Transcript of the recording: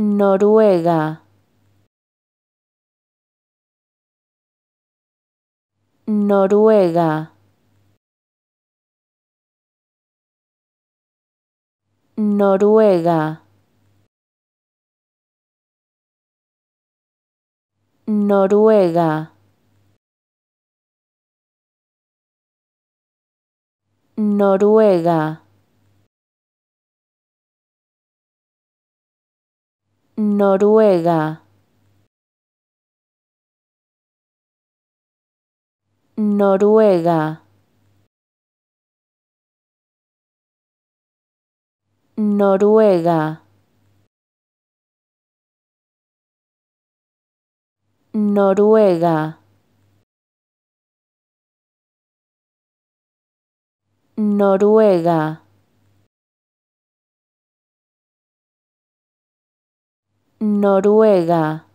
Noruega Noruega Noruega Noruega Noruega Noruega Noruega Noruega Noruega Noruega Noruega